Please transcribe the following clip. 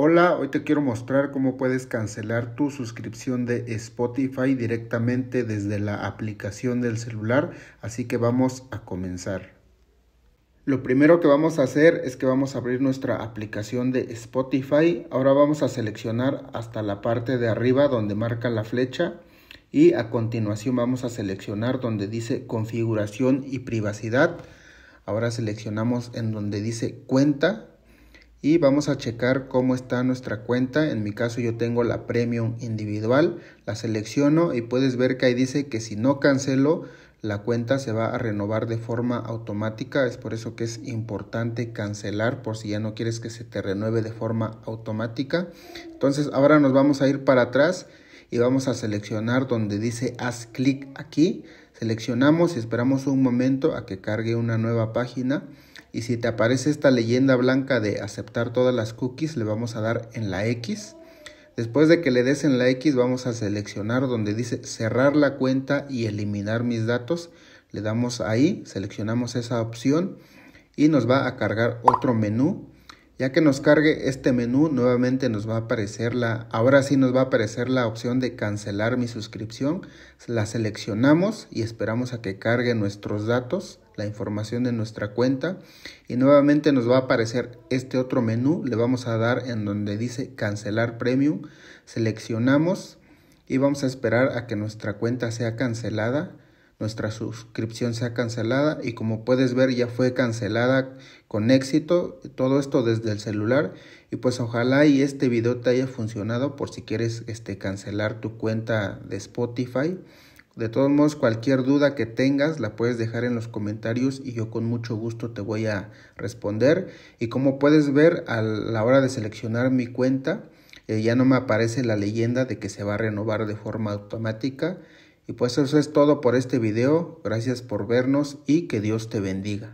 Hola, hoy te quiero mostrar cómo puedes cancelar tu suscripción de Spotify directamente desde la aplicación del celular, así que vamos a comenzar. Lo primero que vamos a hacer es que vamos a abrir nuestra aplicación de Spotify. Ahora vamos a seleccionar hasta la parte de arriba donde marca la flecha y a continuación vamos a seleccionar donde dice configuración y privacidad. Ahora seleccionamos en donde dice cuenta y vamos a checar cómo está nuestra cuenta. En mi caso yo tengo la Premium individual, la selecciono y puedes ver que ahí dice que si no cancelo la cuenta se va a renovar de forma automática, es por eso que es importante cancelar por si ya no quieres que se te renueve de forma automática. Entonces ahora nos vamos a ir para atrás y vamos a seleccionar donde dice haz clic aquí. Seleccionamos y esperamos un momento a que cargue una nueva página. Y si te aparece esta leyenda blanca de aceptar todas las cookies, le vamos a dar en la X. Después de que le des en la X, vamos a seleccionar donde dice cerrar la cuenta y eliminar mis datos. Le damos ahí, seleccionamos esa opción y nos va a cargar otro menú ya que nos cargue este menú, nuevamente nos va a aparecer la, ahora sí nos va a aparecer la opción de cancelar mi suscripción. La seleccionamos y esperamos a que cargue nuestros datos, la información de nuestra cuenta. Y nuevamente nos va a aparecer este otro menú. Le vamos a dar en donde dice cancelar premium. Seleccionamos y vamos a esperar a que nuestra cuenta sea cancelada nuestra suscripción se ha cancelada y como puedes ver ya fue cancelada con éxito, todo esto desde el celular y pues ojalá y este video te haya funcionado por si quieres este, cancelar tu cuenta de Spotify. De todos modos, cualquier duda que tengas la puedes dejar en los comentarios y yo con mucho gusto te voy a responder. Y como puedes ver, a la hora de seleccionar mi cuenta, eh, ya no me aparece la leyenda de que se va a renovar de forma automática. Y pues eso es todo por este video. Gracias por vernos y que Dios te bendiga.